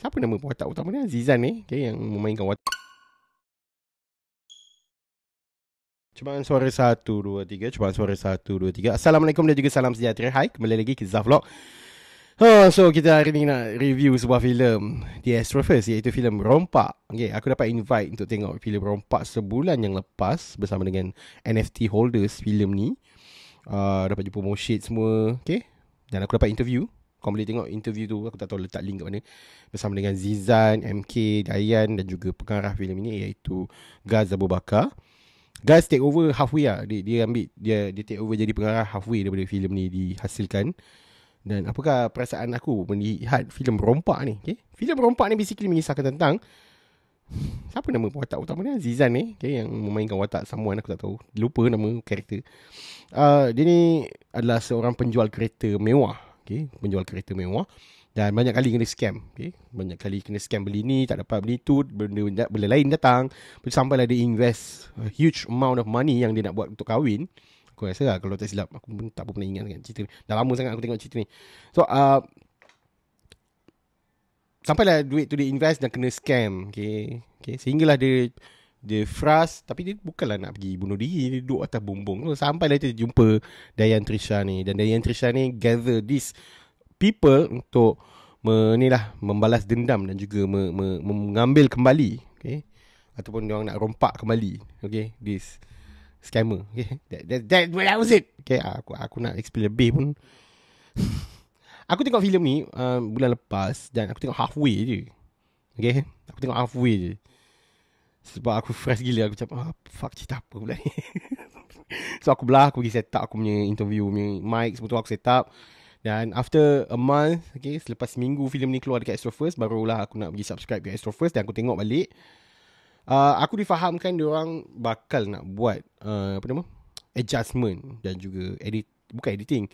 Siapa nama watak utama ni? Zizan ni. Eh? Okay, yang memainkan watak. Cubaan suara 1, 2, 3 Cubaan suara 1, 2, 3 Assalamualaikum dan juga salam sejahtera Hai, kembali lagi ke Zaf Vlog oh, So, kita hari ni nak review sebuah filem The Astro First Iaitu filem Rompak okay, Aku dapat invite untuk tengok filem Rompak Sebulan yang lepas Bersama dengan NFT holders filem ni uh, Dapat jumpa Moshid semua okay? Dan aku dapat interview kau boleh tengok interview tu Aku tak tahu letak link kat mana Bersama dengan Zizan, MK, Dayan Dan juga pengarah filem ini Iaitu Gaz Abu Bakar Gaz take over halfway lah dia, dia ambil Dia dia take over jadi pengarah halfway Daripada filem ni dihasilkan Dan apakah perasaan aku Melihat filem rompak ni okay? Filem rompak ni basically mengisahkan tentang Siapa nama watak utama ni? Zizan ni okay, Yang memainkan watak Samuan aku tak tahu Lupa nama karakter uh, Dia ni adalah seorang penjual kereta mewah okay, menjual kereta mewah dan banyak kali kena scam okay. banyak kali kena scam beli ni tak dapat beli tu benda, benda, benda lain datang sampai lah dia invest a huge amount of money yang dia nak buat untuk kahwin aku rasa lah kalau tak silap aku pun tak pernah ingat sangat cerita ni dah lama sangat aku tengok cerita ni so uh, sampai lah duit tu dia invest dan kena scam okay. Okay. sehinggalah dia dia frust Tapi dia bukanlah nak pergi bunuh diri Dia duduk atas bumbung tu Sampai dia jumpa Dayan Trisha ni Dan Dayan Trisha ni Gather this People Untuk me, ni lah, Membalas dendam Dan juga me, me, Mengambil kembali Okay Ataupun dia orang nak rompak kembali Okay This Scammer Okay That, that, that, that was it Okay aku, aku nak explain lebih pun Aku tengok filem ni uh, Bulan lepas Dan aku tengok halfway je Okay Aku tengok halfway je sebab aku fresh gila Aku cakap ah, Fuck cerita apa pula ni So aku belah Aku pergi set up Aku punya interview punya Mic semua tu aku set up Dan after a month Okay Selepas seminggu filem ni keluar Dekat Astro First Barulah aku nak pergi subscribe Dekat Astro First Dan aku tengok balik uh, Aku difahamkan orang bakal nak buat uh, Apa nama Adjustment Dan juga edit Bukan editing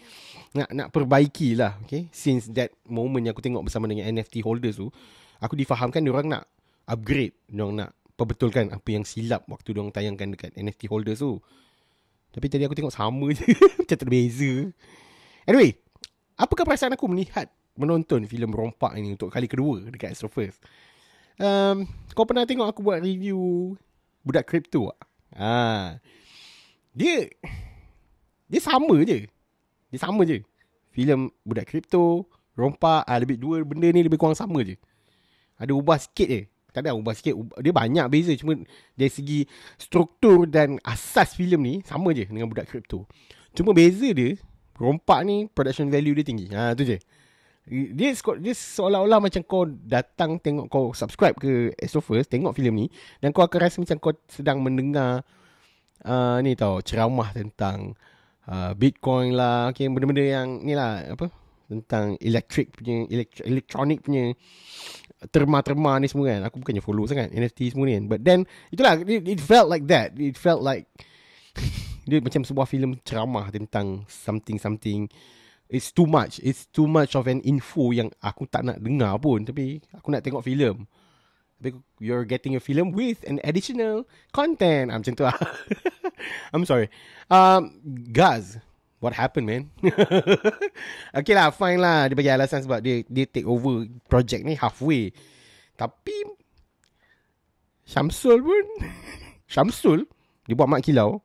Nak nak perbaiki lah Okay Since that moment Yang aku tengok bersama dengan NFT holders tu Aku difahamkan orang nak Upgrade orang nak perbetulkan apa yang silap waktu diorang tayangkan dekat NFT holder tu. Tapi tadi aku tengok sama je. Macam terbeza. Anyway, apakah perasaan aku melihat menonton filem rompak ini untuk kali kedua dekat Astro First? Um, kau pernah tengok aku buat review budak kripto tak? Ha. Dia dia sama je. Dia sama je. Filem budak kripto, rompak, ha, lebih dua benda ni lebih kurang sama je. Ada ubah sikit je tak ada ubah sikit dia banyak beza cuma dari segi struktur dan asas filem ni sama je dengan budak kripto cuma beza dia rompak ni production value dia tinggi ha tu je dia, dia seolah-olah macam kau datang tengok kau subscribe ke Astro First tengok filem ni dan kau akan rasa macam kau sedang mendengar uh, ni tau ceramah tentang uh, Bitcoin lah okay, benda-benda yang ni lah apa tentang electric punya electronic punya terma-terma ni semua kan aku bukannya follow sangat NFT semua ni kan but then itulah it, it felt like that it felt like dia macam sebuah filem ceramah tentang something something it's too much it's too much of an info yang aku tak nak dengar pun tapi aku nak tengok filem tapi you're getting a film with an additional content. I'm ah, macam tu lah. I'm sorry. Um, Gaz. What happened man? okay lah fine lah Dia bagi alasan sebab dia Dia take over project ni halfway Tapi Syamsul pun Syamsul Dia buat mak kilau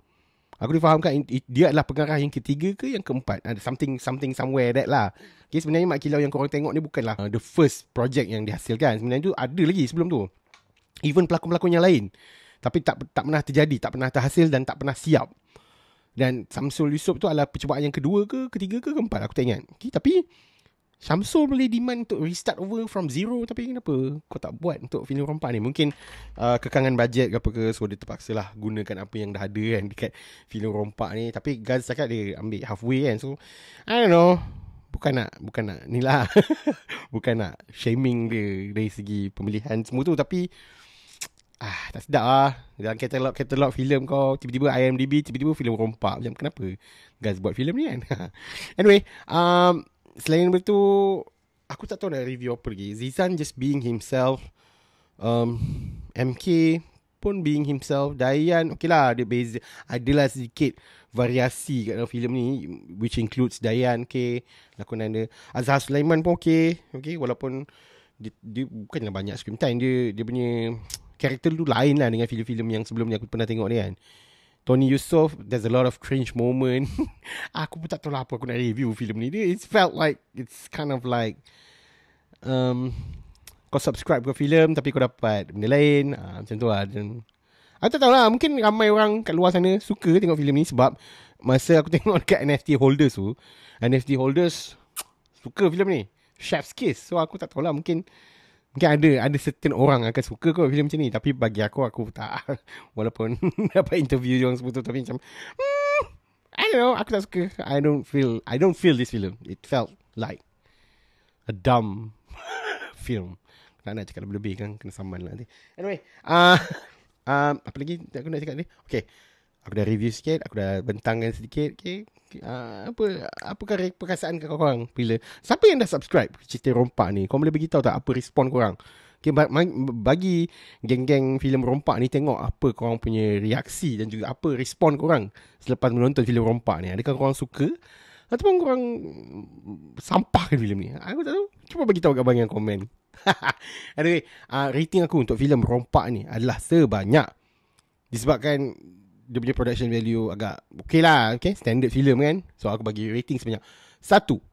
Aku difahamkan dia adalah pengarah yang ketiga ke yang keempat. Ada something something somewhere that lah. Okay, sebenarnya Mak Kilau yang korang tengok ni bukanlah uh, the first project yang dihasilkan. Sebenarnya tu ada lagi sebelum tu. Even pelakon-pelakon yang lain. Tapi tak tak pernah terjadi, tak pernah terhasil dan tak pernah siap. Dan Samsul Yusof tu adalah percubaan yang kedua ke, ketiga ke, keempat aku tak ingat. Okay, tapi Samsul boleh demand untuk restart over from zero tapi kenapa kau tak buat untuk film rompak ni? Mungkin uh, kekangan bajet ke apa ke so dia terpaksa lah gunakan apa yang dah ada kan dekat film rompak ni. Tapi Gaz cakap dia ambil halfway kan so I don't know. Bukan nak, bukan nak ni lah. bukan nak shaming dia dari segi pemilihan semua tu tapi tak sedap lah Dalam katalog-katalog filem kau Tiba-tiba IMDB Tiba-tiba filem rompak Macam kenapa Guys buat filem ni kan Anyway um, Selain daripada tu Aku tak tahu nak review apa lagi Zizan just being himself um, MK pun being himself Dayan okey lah dia beza adalah sedikit variasi kat dalam filem ni which includes Dayan okey lakonan dia Azhar Sulaiman pun okey okey walaupun dia, dia bukanlah banyak screen time dia dia punya karakter tu lain lah dengan filem-filem yang sebelum ni aku pernah tengok ni kan. Tony Yusof, there's a lot of cringe moment. aku pun tak tahu lah apa aku nak review filem ni. It felt like, it's kind of like, um, kau subscribe ke filem tapi kau dapat benda lain. Ha, macam tu lah. Dan, aku tak tahu lah, mungkin ramai orang kat luar sana suka tengok filem ni sebab masa aku tengok dekat NFT holders tu, NFT holders suka filem ni. Chef's Kiss. So aku tak tahu lah, mungkin... Mungkin ada ada certain orang akan suka kot filem macam ni tapi bagi aku aku tak walaupun dapat interview dia orang semua tu tapi macam mm, I don't know aku tak suka I don't feel I don't feel this film it felt like a dumb film tak nak cakap lebih-lebih kan kena saman lah nanti anyway ah uh, um, apa lagi aku nak cakap ni okay aku dah review sikit aku dah bentangkan sedikit okay apa ah, apa apakah perasaan kau orang bila siapa yang dah subscribe cerita rompak ni kau boleh beritahu tak apa respon kau orang okay, bagi geng-geng filem rompak ni tengok apa kau orang punya reaksi dan juga apa respon kau orang selepas menonton filem rompak ni adakah kau orang suka ataupun kau orang sampah ke filem ni aku tak tahu cuba bagi tahu kat bahagian komen anyway uh, rating aku untuk filem rompak ni adalah sebanyak disebabkan dia punya production value agak okay lah. Okay, standard film kan. So, aku bagi rating sebanyak satu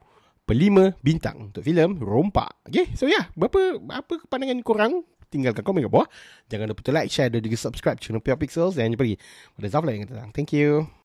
Perlima bintang untuk film Rompak. Okay, so ya. Yeah, berapa apa pandangan korang? Tinggalkan komen kat bawah. Jangan lupa to like, share dan juga subscribe channel Pure Pixels. Dan jumpa lagi pada Zafla yang datang. Thank you.